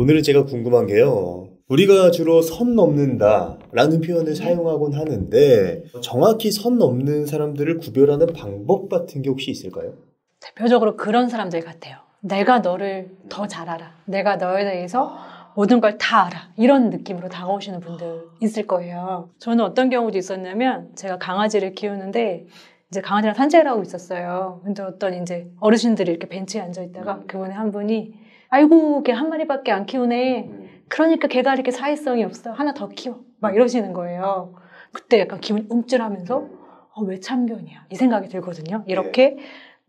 오늘은 제가 궁금한 게요. 우리가 주로 선 넘는다 라는 표현을 네. 사용하곤 하는데 정확히 선 넘는 사람들을 구별하는 방법 같은 게 혹시 있을까요? 대표적으로 그런 사람들 같아요. 내가 너를 더 잘 알아. 내가 너에 대해서 모든 걸 다 알아. 이런 느낌으로 다가오시는 분들 있을 거예요. 저는 어떤 경우도 있었냐면 제가 강아지를 키우는데 이제 강아지랑 산책을 하고 있었어요. 근데 어떤 이제 어르신들이 이렇게 벤치에 앉아 있다가 음. 그분의 한 분이 아이고 걔 한 마리밖에 안 키우네. 음. 그러니까 걔가 이렇게 사회성이 없어. 하나 더 키워. 막 음. 이러시는 거예요. 그때 약간 기분이 움찔하면서 어, 왜 참견이야? 이 생각이 들거든요. 예. 이렇게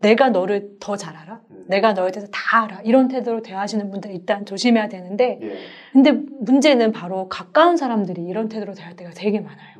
내가 너를 더 잘 알아? 내가 너에 대해서 다 알아? 이런 태도로 대하시는 분들 일단 조심해야 되는데, 예. 근데 문제는 바로 가까운 사람들이 이런 태도로 대할 때가 되게 많아요.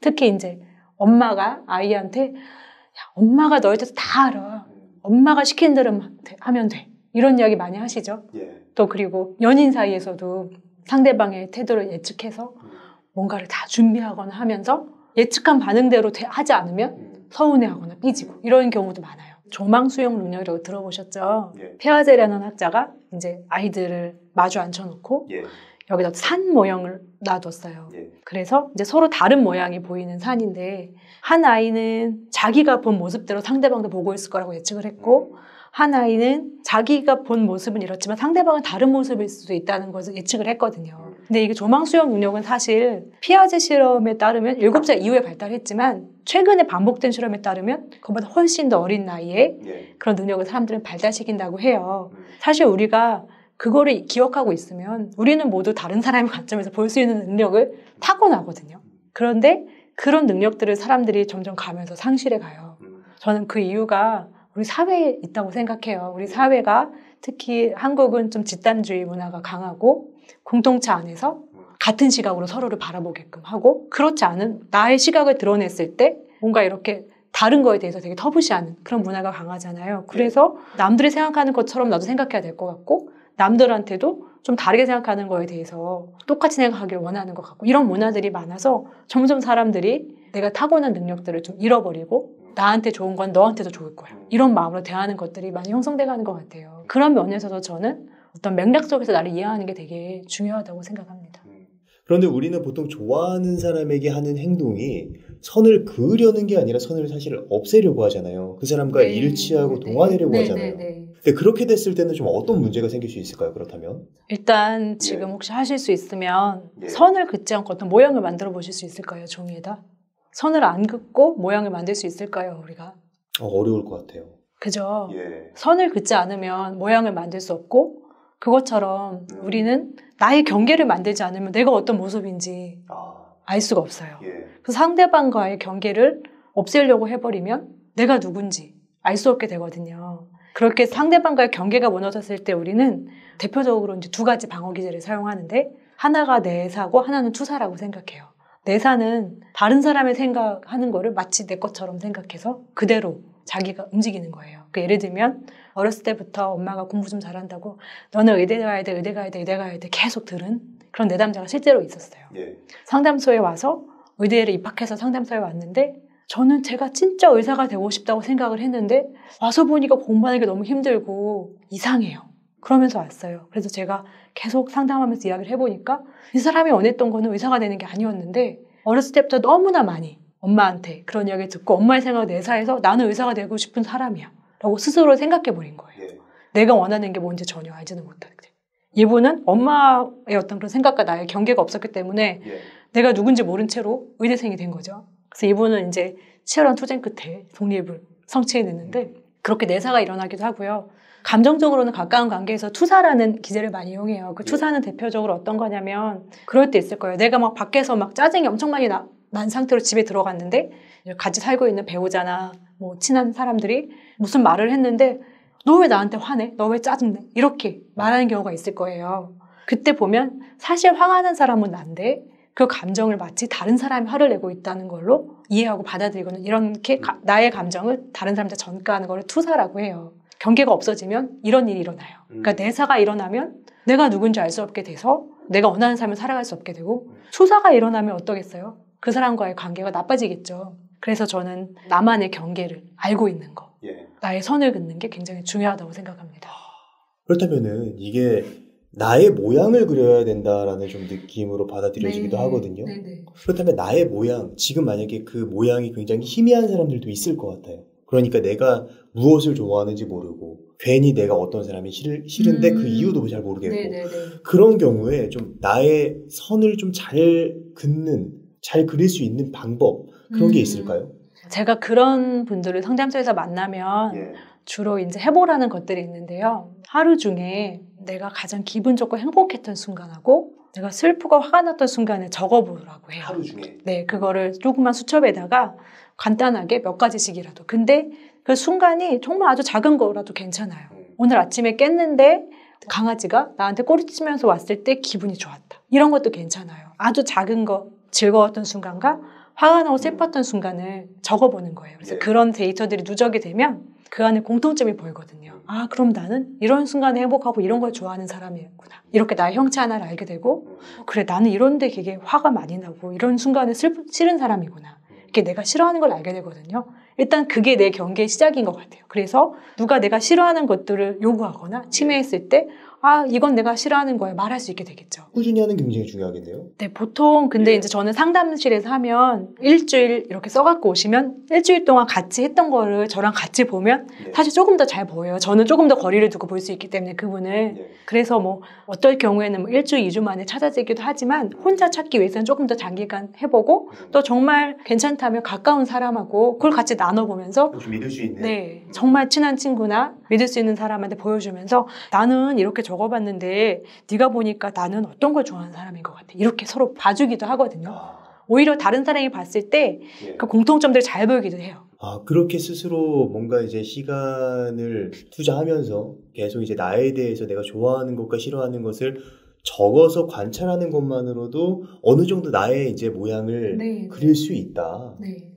특히 이제 엄마가 아이한테, 야, 엄마가 너에 대해서 다 알아. 엄마가 시킨 대로 하면 돼. 이런 이야기 많이 하시죠. 예. 또 그리고 연인 사이에서도 상대방의 태도를 예측해서 음. 뭔가를 다 준비하거나 하면서 예측한 반응대로 하지 않으면 음. 서운해하거나 삐지고 이런 경우도 많아요. 조망 수용 능력이라고 들어보셨죠? 예. 페아제라는 학자가 이제 아이들을 마주 앉혀놓고 예. 여기다 산 모형을 놔뒀어요. 예. 그래서 이제 서로 다른 모양이 보이는 산인데 한 아이는 자기가 본 모습대로 상대방도 보고 있을 거라고 예측을 했고 음. 한 아이는 자기가 본 모습은 이렇지만 상대방은 다른 모습일 수도 있다는 것을 예측을 했거든요. 근데 이게 조망 수형 운영은 사실 피아제 실험에 따르면 7살 이후에 발달했지만 최근에 반복된 실험에 따르면 그보다 것 훨씬 더 어린 나이에 예. 그런 능력을 사람들은 발달시킨다고 해요. 음. 사실 우리가 그거를 기억하고 있으면 우리는 모두 다른 사람의 관점에서 볼 수 있는 능력을 타고나거든요. 그런데 그런 능력들을 사람들이 점점 가면서 상실해 가요. 음. 저는 그 이유가 우리 사회에 있다고 생각해요. 우리 사회가 특히 한국은 좀 집단주의 문화가 강하고 공동체 안에서 같은 시각으로 서로를 바라보게끔 하고 그렇지 않은 나의 시각을 드러냈을 때 뭔가 이렇게 다른 거에 대해서 되게 터부시하는 그런 문화가 강하잖아요. 그래서 남들이 생각하는 것처럼 나도 생각해야 될 것 같고 남들한테도 좀 다르게 생각하는 거에 대해서 똑같이 생각하길 원하는 것 같고 이런 문화들이 많아서 점점 사람들이 내가 타고난 능력들을 좀 잃어버리고 나한테 좋은 건 너한테도 좋을 거야. 음. 이런 마음으로 대하는 것들이 많이 형성돼 가는 것 같아요. 그런 면에서도 저는 어떤 맥락 속에서 나를 이해하는 게 되게 중요하다고 생각합니다. 음. 그런데 우리는 보통 좋아하는 사람에게 하는 행동이 선을 그으려는 게 아니라 선을 사실 없애려고 하잖아요. 그 사람과 네. 일치하고 네. 동화되려고 네. 하잖아요. 네, 네. 근데 그렇게 됐을 때는 좀 어떤 문제가 생길 수 있을까요? 그렇다면 일단 네. 지금 혹시 하실 수 있으면 선을 긋지 않고 어떤 모양을 만들어 보실 수 있을까요? 종이에다? 선을 안 긋고 모양을 만들 수 있을까요, 우리가? 어, 려울것 같아요. 그죠? 예. 선을 긋지 않으면 모양을 만들 수 없고, 그것처럼 음. 우리는 나의 경계를 만들지 않으면 내가 어떤 모습인지 아. 알 수가 없어요. 예. 그 상대방과의 경계를 없애려고 해버리면 내가 누군지 알 수 없게 되거든요. 그렇게 상대방과의 경계가 무너졌을 때 우리는 대표적으로 이제 두 가지 방어 기제를 사용하는데 하나가 내사고 하나는 투사라고 생각해요. 내사는 다른 사람의 생각하는 거를 마치 내 것처럼 생각해서 그대로 자기가 움직이는 거예요. 그 예를 들면 어렸을 때부터 엄마가 공부 좀 잘한다고 너는 의대 가야 돼, 의대 가야 돼, 의대 가야 돼 계속 들은 그런 내담자가 실제로 있었어요. 예. 상담소에 와서 의대를 입학해서 상담소에 왔는데 저는 제가 진짜 의사가 되고 싶다고 생각을 했는데 와서 보니까 공부하는 게 너무 힘들고 이상해요. 그러면서 왔어요. 그래서 제가 계속 상담하면서 이야기를 해보니까 이 사람이 원했던 거는 의사가 되는 게 아니었는데 어렸을 때부터 너무나 많이 엄마한테 그런 이야기 듣고 엄마의 생각을 내사해서 나는 의사가 되고 싶은 사람이야 라고 스스로 생각해버린 거예요. 예. 내가 원하는 게 뭔지 전혀 알지는 못하게 이분은 엄마의 어떤 그런 생각과 나의 경계가 없었기 때문에 예. 내가 누군지 모른 채로 의대생이 된 거죠. 그래서 이분은 이제 치열한 투쟁 끝에 독립을 성취해냈는데 음. 그렇게 내사가 일어나기도 하고요. 감정적으로는 가까운 관계에서 투사라는 기제를 많이 이용해요. 그 예. 투사는 대표적으로 어떤 거냐면 그럴 때 있을 거예요. 내가 막 밖에서 막 짜증이 엄청 많이 나, 난 상태로 집에 들어갔는데 같이 살고 있는 배우자나 뭐 친한 사람들이 무슨 말을 했는데 너 왜 나한테 화내? 너 왜 짜증내? 이렇게 말하는 경우가 있을 거예요. 그때 보면 사실 화가 사람은 난데 그 감정을 마치 다른 사람이 화를 내고 있다는 걸로 이해하고 받아들이고는 이렇게 가, 음. 나의 감정을 다른 사람한테 전가하는 걸 투사라고 해요. 경계가 없어지면 이런 일이 일어나요. 그러니까 음. 내사가 일어나면 내가 누군지 알 수 없게 돼서 내가 원하는 삶을 살아갈 수 없게 되고 수사가 일어나면 어떠겠어요? 그 사람과의 관계가 나빠지겠죠. 그래서 저는 나만의 경계를 알고 있는 거, 예. 나의 선을 긋는 게 굉장히 중요하다고 생각합니다. 그렇다면은 이게 나의 모양을 그려야 된다라는 좀 느낌으로 받아들여지기도 네. 하거든요. 네네. 네. 그렇다면 나의 모양, 지금 만약에 그 모양이 굉장히 희미한 사람들도 있을 것 같아요. 그러니까 내가 무엇을 좋아하는지 모르고 괜히 내가 어떤 사람이 싫, 싫은데 그 음. 그 이유도 잘 모르겠고 네네네. 그런 경우에 좀 나의 선을 좀 잘 긋는 잘 그릴 수 있는 방법 그런 음. 게 있을까요? 제가 그런 분들을 상담소에서 만나면 예. 주로 이제 해보라는 것들이 있는데요. 하루 중에 내가 가장 기분 좋고 행복했던 순간하고 내가 슬프고 화가 났던 순간에 적어보라고 해요. 하루 중에. 네, 그거를 조그만 수첩에다가 간단하게 몇 가지씩이라도. 근데 그 순간이 정말 아주 작은 거라도 괜찮아요. 음. 오늘 아침에 깼는데 강아지가 나한테 꼬리치면서 왔을 때 기분이 좋았다. 이런 것도 괜찮아요. 아주 작은 거, 즐거웠던 순간과 화가 나고 슬펐던 순간을 적어보는 거예요. 그래서 네. 그런 데이터들이 누적이 되면 그 안에 공통점이 보이거든요. 음. 아, 그럼 나는 이런 순간에 행복하고 이런 걸 좋아하는 사람이었구나. 이렇게 나의 형체 하나를 알게 되고, 음. 그래, 나는 이런데 되게 화가 많이 나고, 이런 순간에 슬픈, 싫은 사람이구나. 음. 이렇게 내가 싫어하는 걸 알게 되거든요. 일단 그게 내 경계의 시작인 것 같아요. 그래서 누가 내가 싫어하는 것들을 요구하거나 침해했을 때, 아, 이건 내가 싫어하는 거야. 말할 수 있게 되겠죠. 꾸준히 하는 게 굉장히 중요하겠네요. 네, 보통 근데 네. 이제 저는 상담실에서 하면 일주일 이렇게 써갖고 오시면 일주일 동안 같이 했던 거를 저랑 같이 보면 네. 사실 조금 더 잘 보여요. 저는 조금 더 거리를 두고 볼 수 있기 때문에 그분을. 네. 그래서 뭐 어떨 경우에는 뭐 일주일, 이주 만에 찾아지기도 하지만 혼자 찾기 위해서는 조금 더 장기간 해보고 음. 또 정말 괜찮다면 가까운 사람하고 그걸 같이 나눠보면서 믿을 수 있는. 네, 정말 친한 친구나 믿을 수 있는 사람한테 보여주면서 나는 이렇게 적어봤는데 네가 보니까 나는 어떤 걸 좋아하는 사람인 것 같아. 이렇게 서로 봐주기도 하거든요. 아. 오히려 다른 사람이 봤을 때그 예. 공통점들을 잘 보이기도 해요. 아, 그렇게 스스로 뭔가 이제 시간을 투자하면서 계속 이제 나에 대해서 내가 좋아하는 것과 싫어하는 것을 적어서 관찰하는 것만으로도 어느 정도 나의 이제 모양을 네, 그릴 수 있다. 네.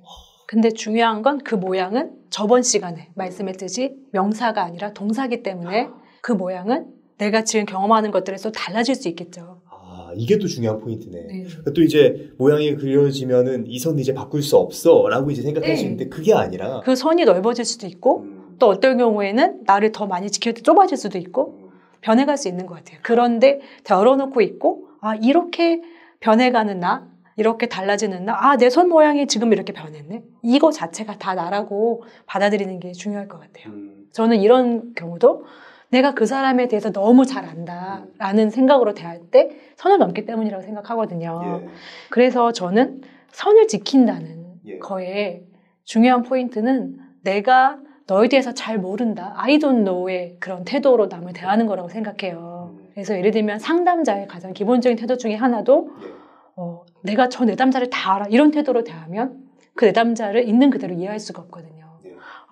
근데 중요한 건 그 모양은 저번 시간에 말씀했듯이 명사가 아니라 동사기 때문에 아. 그 모양은 내가 지금 경험하는 것들에서 달라질 수 있겠죠. 아, 이게 또 중요한 포인트네. 네. 그러니까 또 이제 모양이 그려지면은 이 선 이제 바꿀 수 없어라고 이제 생각할 네. 수 있는데 그게 아니라 그 선이 넓어질 수도 있고 음. 또 어떤 경우에는 나를 더 많이 지켜도 좁아질 수도 있고 음. 변해갈 수 있는 것 같아요. 그런데 덜어놓고 있고 아 이렇게 변해가는 나 이렇게 달라지는 나, 아, 내손 모양이 지금 이렇게 변했네. 이거 자체가 다 나라고 받아들이는 게 중요할 것 같아요. 음. 저는 이런 경우도 내가 그 사람에 대해서 너무 잘 안다라는 음. 생각으로 대할 때 선을 넘기 때문이라고 생각하거든요. 예. 그래서 저는 선을 지킨다는 예. 거에 중요한 포인트는 내가 너에 대해서 잘 모른다, I don't know의 그런 태도로 남을 대하는 거라고 생각해요. 음. 그래서 예를 들면 상담자의 가장 기본적인 태도 중에 하나도 예. 어, 내가 저 내담자를 다 알아 이런 태도로 대하면 그 내담자를 있는 그대로 이해할 수가 없거든요.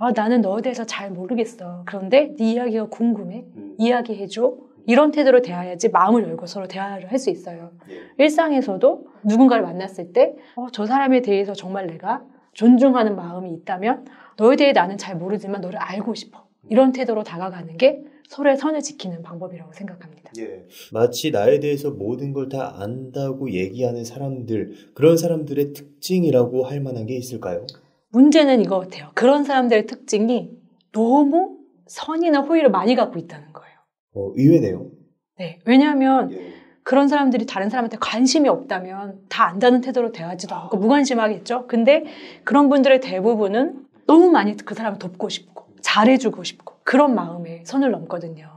아, 나는 너에 대해서 잘 모르겠어. 그런데 네 이야기가 궁금해. 음. 이야기해줘. 이런 태도로 대해야지 마음을 열고 서로 대화를 할 수 있어요. 예. 일상에서도 누군가를 만났을 때, 어, 저 사람에 대해서 정말 내가 존중하는 마음이 있다면, 너에 대해 나는 잘 모르지만 너를 알고 싶어. 이런 태도로 다가가는 게 서로의 선을 지키는 방법이라고 생각합니다. 예. 마치 나에 대해서 모든 걸 다 안다고 얘기하는 사람들, 그런 사람들의 특징이라고 할 만한 게 있을까요? 문제는 이거 같아요. 그런 사람들의 특징이 너무 선이나 호의를 많이 갖고 있다는 거예요. 어, 의외네요. 네. 왜냐하면 예. 그런 사람들이 다른 사람한테 관심이 없다면 다 안다는 태도로 대하지도 않고 무관심하겠죠. 근데 그런 분들의 대부분은 너무 많이 그 사람을 돕고 싶고 잘해주고 싶고 그런 마음에 선을 넘거든요.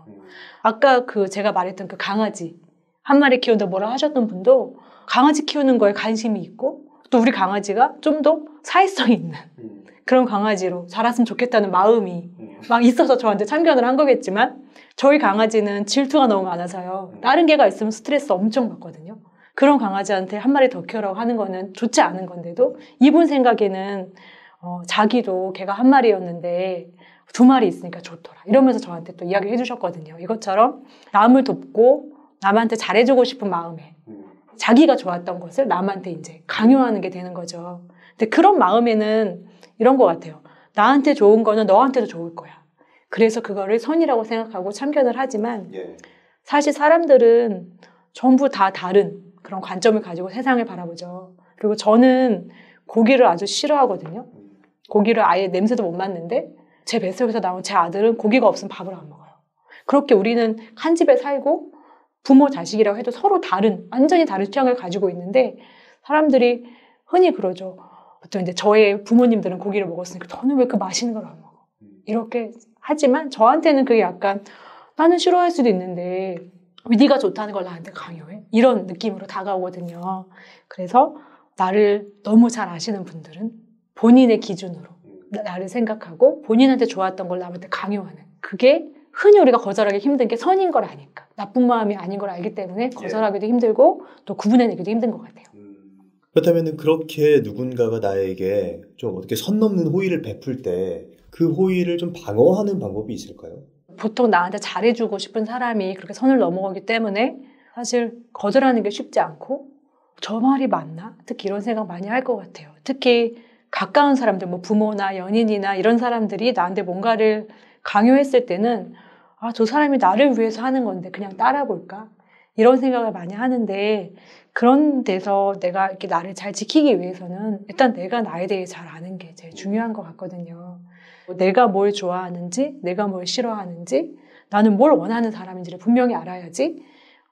아까 그 제가 말했던 그 강아지 한 마리 키운다 뭐라 하셨던 분도 강아지 키우는 거에 관심이 있고 또 우리 강아지가 좀더 사회성 있는 음. 그런 강아지로 자랐으면 좋겠다는 마음이 음. 막 있어서 저한테 참견을 한 거겠지만 저희 강아지는 질투가 너무 많아서요. 음. 다른 개가 있으면 스트레스 엄청 받거든요. 그런 강아지한테 한 마리 더 키우라고 하는 거는 좋지 않은 건데도 이분 생각에는 어, 자기도 개가 한 마리였는데 두 마리 있으니까 좋더라. 이러면서 저한테 또 이야기 해주셨거든요. 이것처럼 남을 돕고 남한테 잘해주고 싶은 마음에 자기가 좋았던 것을 남한테 이제 강요하는 게 되는 거죠. 근데 그런 마음에는 이런 것 같아요. 나한테 좋은 거는 너한테도 좋을 거야. 그래서 그거를 선이라고 생각하고 참견을 하지만 예. 사실 사람들은 전부 다 다른 그런 관점을 가지고 세상을 바라보죠. 그리고 저는 고기를 아주 싫어하거든요. 고기를 아예 냄새도 못 맡는데 제 뱃속에서 나온 제 아들은 고기가 없으면 밥을 안 먹어요. 그렇게 우리는 한 집에 살고 부모 자식이라고 해도 서로 다른 완전히 다른 취향을 가지고 있는데 사람들이 흔히 그러죠. 보 이제 저의 부모님들은 고기를 먹었으니까 너는 왜 그 맛있는 걸 안 먹어? 음. 이렇게 하지만 저한테는 그게 약간 나는 싫어할 수도 있는데 왜 네가 좋다는 걸 나한테 강요해? 이런 느낌으로 다가오거든요. 그래서 나를 너무 잘 아시는 분들은 본인의 기준으로 음. 나를 생각하고 본인한테 좋았던 걸 남한테 강요하는 그게 흔히 우리가 거절하기 힘든 게 선인 걸 아니까 나쁜 마음이 아닌 걸 알기 때문에 예. 거절하기도 힘들고 또 구분해내기도 힘든 것 같아요. 그렇다면 그렇게 누군가가 나에게 좀 어떻게 선 넘는 호의를 베풀 때 그 호의를 좀 방어하는 방법이 있을까요? 보통 나한테 잘해주고 싶은 사람이 그렇게 선을 넘어가기 때문에 사실 거절하는 게 쉽지 않고 저 말이 맞나? 특히 이런 생각 많이 할 것 같아요. 특히 가까운 사람들, 뭐 부모나 연인이나 이런 사람들이 나한테 뭔가를 강요했을 때는 아, 저 사람이 나를 위해서 하는 건데 그냥 따라볼까? 이런 생각을 많이 하는데 그런 데서 내가 이렇게 나를 잘 지키기 위해서는 일단 내가 나에 대해 잘 아는 게 제일 중요한 것 같거든요. 뭐 내가 뭘 좋아하는지, 내가 뭘 싫어하는지, 나는 뭘 원하는 사람인지를 분명히 알아야지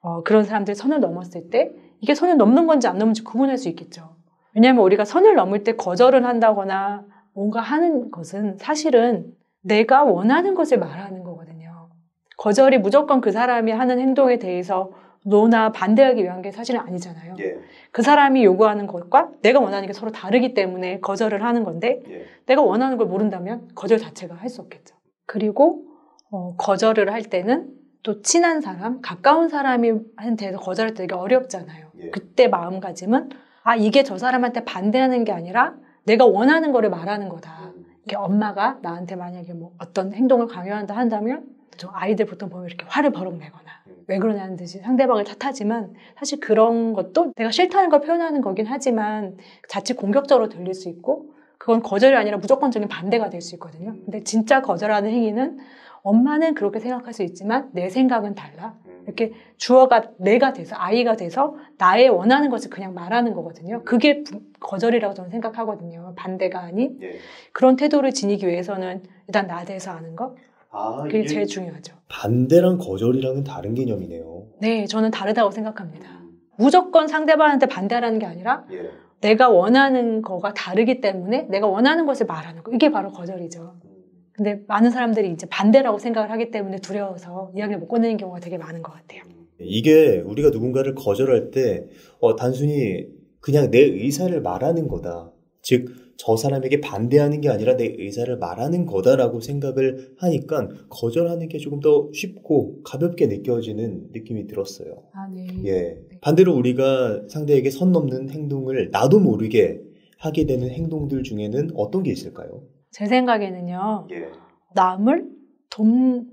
어, 그런 사람들이 선을 넘었을 때 이게 선을 넘는 건지 안 넘는지 구분할 수 있겠죠. 왜냐하면 우리가 선을 넘을 때 거절을 한다거나 뭔가 하는 것은 사실은 내가 원하는 것을 말하는 거거든요. 거절이 무조건 그 사람이 하는 행동에 대해서 노나 반대하기 위한 게 사실은 아니잖아요. 예. 그 사람이 요구하는 것과 내가 원하는 게 서로 다르기 때문에 거절을 하는 건데 예. 내가 원하는 걸 모른다면 거절 자체가 할 수 없겠죠. 그리고 어, 거절을 할 때는 또 친한 사람, 가까운 사람한테서 거절할 때 되게 어렵잖아요. 예. 그때 마음가짐은 아 이게 저 사람한테 반대하는 게 아니라 내가 원하는 거를 말하는 거다. 이게 엄마가 나한테 만약에 뭐 어떤 행동을 강요한다 한다면 저 아이들 보통 보면 이렇게 화를 버럭 내거나 왜 그러냐는 듯이 상대방을 탓하지만 사실 그런 것도 내가 싫다는 걸 표현하는 거긴 하지만 자칫 공격적으로 들릴 수 있고 그건 거절이 아니라 무조건적인 반대가 될 수 있거든요. 음. 근데 진짜 거절하는 행위는 엄마는 그렇게 생각할 수 있지만 내 생각은 달라. 음. 이렇게 주어가 내가 돼서 아이가 돼서 나의 원하는 것을 그냥 말하는 거거든요. 그게 거절이라고 저는 생각하거든요. 반대가 아닌 예. 그런 태도를 지니기 위해서는 일단 나 대해서 아는 것, 아, 그게 제일 중요하죠. 반대랑 거절이랑은 다른 개념이네요. 네, 저는 다르다고 생각합니다. 음. 무조건 상대방한테 반대하라는 게 아니라 예. 내가 원하는 거가 다르기 때문에 내가 원하는 것을 말하는 거. 이게 바로 거절이죠. 음. 근데 많은 사람들이 이제 반대라고 생각을 하기 때문에 두려워서 이야기를 못 꺼내는 경우가 되게 많은 것 같아요. 음. 이게 우리가 누군가를 거절할 때 어, 단순히 그냥 내 의사를 말하는 거다. 즉, 저 사람에게 반대하는 게 아니라 내 의사를 말하는 거다라고 생각을 하니까 거절하는 게 조금 더 쉽고 가볍게 느껴지는 느낌이 들었어요. 아, 네. 예. 네. 반대로 우리가 상대에게 선 넘는 행동을 나도 모르게 하게 되는 행동들 중에는 어떤 게 있을까요? 제 생각에는요. 예. 남을 돕,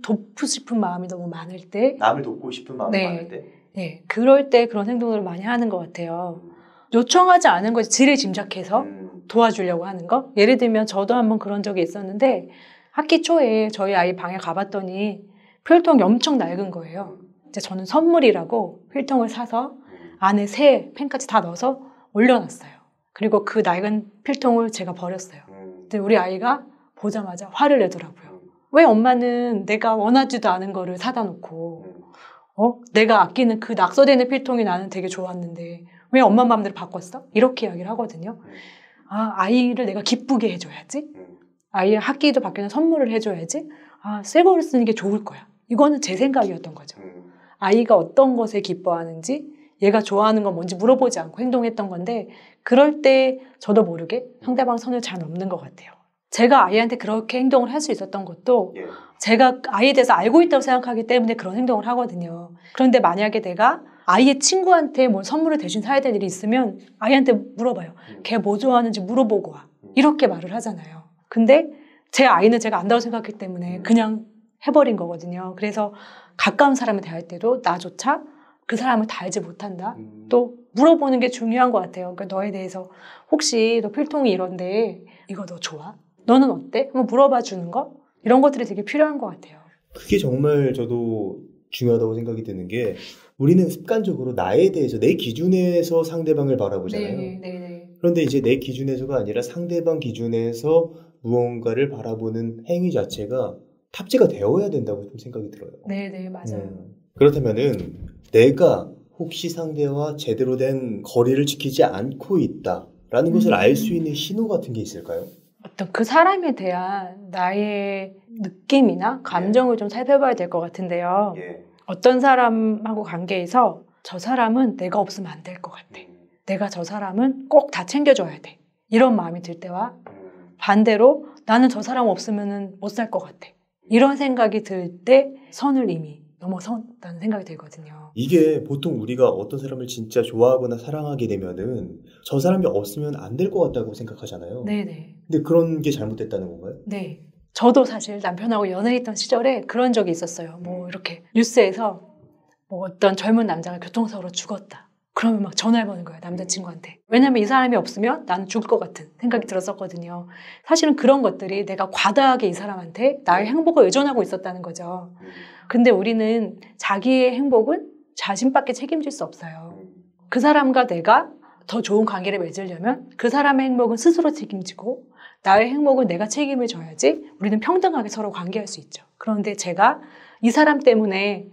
돕고 싶은 마음이 너무 많을 때. 남을 돕고 싶은 마음이 네. 많을 때. 네. 그럴 때 그런 행동을 많이 하는 것 같아요. 음. 요청하지 않은 것지 지레 짐작해서. 음. 도와주려고 하는 거. 예를 들면 저도 한번 그런 적이 있었는데 학기 초에 저희 아이 방에 가봤더니 필통이 엄청 낡은 거예요. 이제 저는 선물이라고 필통을 사서 안에 새 펜까지 다 넣어서 올려놨어요. 그리고 그 낡은 필통을 제가 버렸어요. 근데 우리 아이가 보자마자 화를 내더라고요. 왜 엄마는 내가 원하지도 않은 거를 사다 놓고, 어? 내가 아끼는 그 낙서되는 필통이 나는 되게 좋았는데, 왜 엄마 마음대로 바꿨어? 이렇게 이야기를 하거든요. 아, 아이를 내가 기쁘게 해줘야지. 아이의 학기도 바뀌는 선물을 해줘야지. 아, 새 거를 쓰는 게 좋을 거야. 이거는 제 생각이었던 거죠. 아이가 어떤 것에 기뻐하는지, 얘가 좋아하는 건 뭔지 물어보지 않고 행동했던 건데, 그럴 때 저도 모르게 상대방 선을 잘 넘는 것 같아요. 제가 아이한테 그렇게 행동을 할 수 있었던 것도 예. 제가 아이에 대해서 알고 있다고 생각하기 때문에 그런 행동을 하거든요. 그런데 만약에 내가 아이의 친구한테 뭘 뭐 선물을 대신 사야 될 일이 있으면 아이한테 물어봐요. 음. 걔뭐 좋아하는지 물어보고 와. 음. 이렇게 말을 하잖아요. 근데 제 아이는 제가 안다고 생각했기 때문에 음. 그냥 해버린 거거든요. 그래서 가까운 사람을 대할 때도 나조차 그 사람을 다 알지 못한다. 또 물어보는 게 중요한 것 같아요. 그러니까 너에 대해서 혹시 너 필통이 이런데 이거 너 좋아? 너는 어때? 한번 물어봐 주는 거 이런 것들이 되게 필요한 것 같아요. 그게 정말 저도 중요하다고 생각이 드는 게 우리는 습관적으로 나에 대해서 내 기준에서 상대방을 바라보잖아요. 네, 네, 네. 그런데 이제 내 기준에서가 아니라 상대방 기준에서 무언가를 바라보는 행위 자체가 탑재가 되어야 된다고 좀 생각이 들어요. 네, 네, 맞아요. 음. 그렇다면은 내가 혹시 상대와 제대로 된 거리를 지키지 않고 있다라는 음. 것을 알 수 있는 신호 같은 게 있을까요? 어떤 그 사람에 대한 나의 느낌이나 예. 감정을 예. 좀 살펴봐야 될 것 같은데요. 예. 어떤 사람하고 관계에서 저 사람은 내가 없으면 안 될 것 같아. 음. 내가 저 사람은 꼭 다 챙겨줘야 돼. 이런 마음이 들 때와 음. 반대로 나는 저 사람 없으면 못 살 것 같아. 이런 생각이 들 때 선을 이미 넘어선다는 생각이 들거든요. 이게 보통 우리가 어떤 사람을 진짜 좋아하거나 사랑하게 되면은 저 사람이 없으면 안 될 것 같다고 생각하잖아요. 네네. 네. 근데 그런 게 잘못됐다는 건가요? 네. 저도 사실 남편하고 연애했던 시절에 그런 적이 있었어요. 뭐 이렇게 뉴스에서 뭐 어떤 젊은 남자가 교통사고로 죽었다. 그러면 막 전화를 버는 거예요, 남자친구한테. 왜냐면 이 사람이 없으면 난 죽을 것 같은 생각이 들었었거든요. 사실은 그런 것들이 내가 과다하게 이 사람한테 나의 행복을 의존하고 있었다는 거죠. 음. 근데 우리는 자기의 행복은 자신밖에 책임질 수 없어요. 그 사람과 내가 더 좋은 관계를 맺으려면 그 사람의 행복은 스스로 책임지고 나의 행복은 내가 책임을 져야지 우리는 평등하게 서로 관계할 수 있죠. 그런데 제가 이 사람 때문에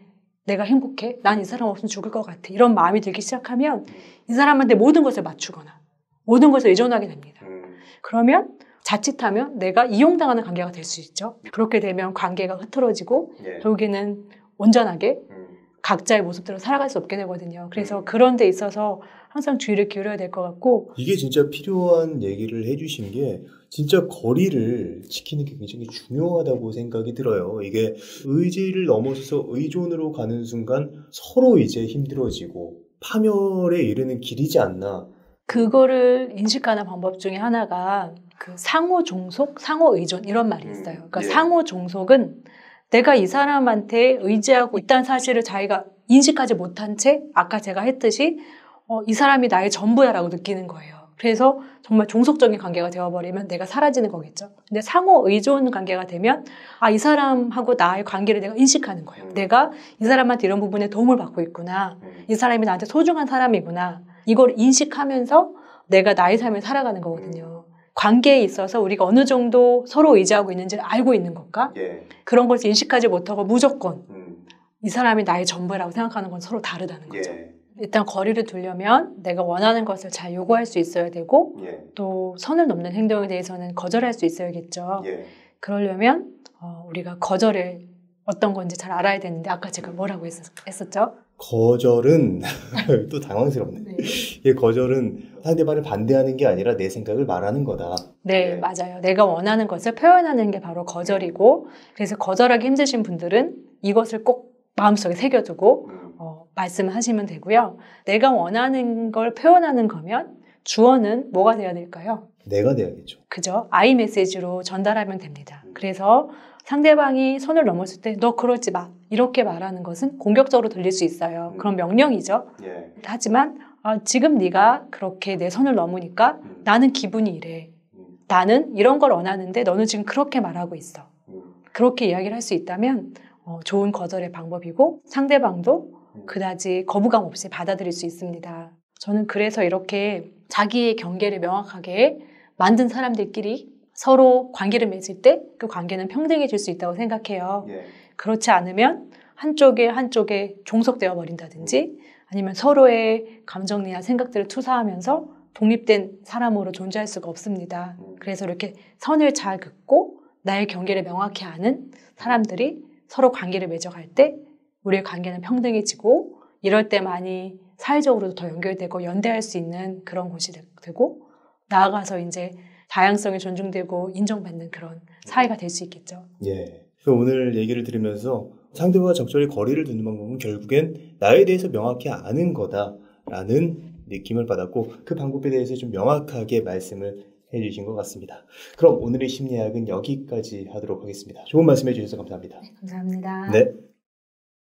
내가 행복해? 난 이 사람 없으면 죽을 것 같아. 이런 마음이 들기 시작하면 이 사람한테 모든 것을 맞추거나 모든 것을 의존하게 됩니다. 음. 그러면 자칫하면 내가 이용당하는 관계가 될 수 있죠. 그렇게 되면 관계가 흐트러지고 예. 결국에는 온전하게 음. 각자의 모습대로 살아갈 수 없게 되거든요. 그래서 음. 그런 데 있어서 항상 주의를 기울여야 될 것 같고 이게 진짜 필요한 얘기를 해주신 게 진짜 거리를 지키는 게 굉장히 중요하다고 생각이 들어요. 이게 의지를 넘어서서 의존으로 가는 순간 서로 이제 힘들어지고 파멸에 이르는 길이지 않나. 그거를 인식하는 방법 중에 하나가 그 상호 종속, 상호 의존 이런 말이 음, 있어요. 그러니까 예. 상호 종속은 내가 이 사람한테 의지하고 있다는 사실을 자기가 인식하지 못한 채 아까 제가 했듯이 어, 이 사람이 나의 전부야라고 느끼는 거예요. 그래서 정말 종속적인 관계가 되어버리면 내가 사라지는 거겠죠. 근데 상호 의존 관계가 되면 아, 이 사람하고 나의 관계를 내가 인식하는 거예요. 음. 내가 이 사람한테 이런 부분에 도움을 받고 있구나. 음. 이 사람이 나한테 소중한 사람이구나. 이걸 인식하면서 내가 나의 삶을 살아가는 거거든요. 음. 관계에 있어서 우리가 어느 정도 서로 의지하고 있는지를 알고 있는 것과 예. 그런 것을 인식하지 못하고 무조건 음. 이 사람이 나의 전부라고 생각하는 건 서로 다르다는 거죠. 예. 일단 거리를 두려면 내가 원하는 것을 잘 요구할 수 있어야 되고 예. 또 선을 넘는 행동에 대해서는 거절할 수 있어야겠죠. 예. 그러려면 어, 우리가 거절을 어떤 건지 잘 알아야 되는데 아까 제가 뭐라고 했었, 했었죠? 거절은 또 당황스럽네. 네. 이 거절은 상대방을 반대하는 게 아니라 내 생각을 말하는 거다. 네, 네, 맞아요. 내가 원하는 것을 표현하는 게 바로 거절이고 그래서 거절하기 힘드신 분들은 이것을 꼭 마음속에 새겨두고 음. 어, 말씀하시면 되고요. 내가 원하는 걸 표현하는 거면 주어는 뭐가 돼야 될까요? 내가 돼야겠죠. 그죠. 아이 메시지로 전달하면 됩니다. 음. 그래서 상대방이 선을 넘었을 때 너 그러지 마 이렇게 말하는 것은 공격적으로 들릴 수 있어요. 음. 그런 명령이죠. 예. 하지만 아, 지금 네가 그렇게 내 선을 넘으니까 음. 나는 기분이 이래. 음. 나는 이런 걸 원하는데 너는 지금 그렇게 말하고 있어. 음. 그렇게 이야기를 할 수 있다면 어, 좋은 거절의 방법이고 상대방도 음. 그다지 거부감 없이 받아들일 수 있습니다. 저는 그래서 이렇게 자기의 경계를 명확하게 만든 사람들끼리 서로 관계를 맺을 때 그 관계는 평등해질 수 있다고 생각해요. 예. 그렇지 않으면 한쪽에 한쪽에 종속되어 버린다든지 아니면 서로의 감정이나 생각들을 투사하면서 독립된 사람으로 존재할 수가 없습니다. 음. 그래서 이렇게 선을 잘 긋고 나의 경계를 명확히 아는 사람들이 서로 관계를 맺어갈 때 우리의 관계는 평등해지고 이럴 때 많이 사회적으로도 더 연결되고 연대할 수 있는 그런 곳이 되고 나아가서 이제 다양성이 존중되고 인정받는 그런 사회가 될 수 있겠죠. 예. 오늘 얘기를 들으면서 상대와 적절히 거리를 두는 방법은 결국엔 나에 대해서 명확히 아는 거다라는 느낌을 받았고 그 방법에 대해서 좀 명확하게 말씀을 해주신 것 같습니다. 그럼 오늘의 심리학은 여기까지 하도록 하겠습니다. 좋은 말씀해 주셔서 감사합니다. 네, 감사합니다. 네.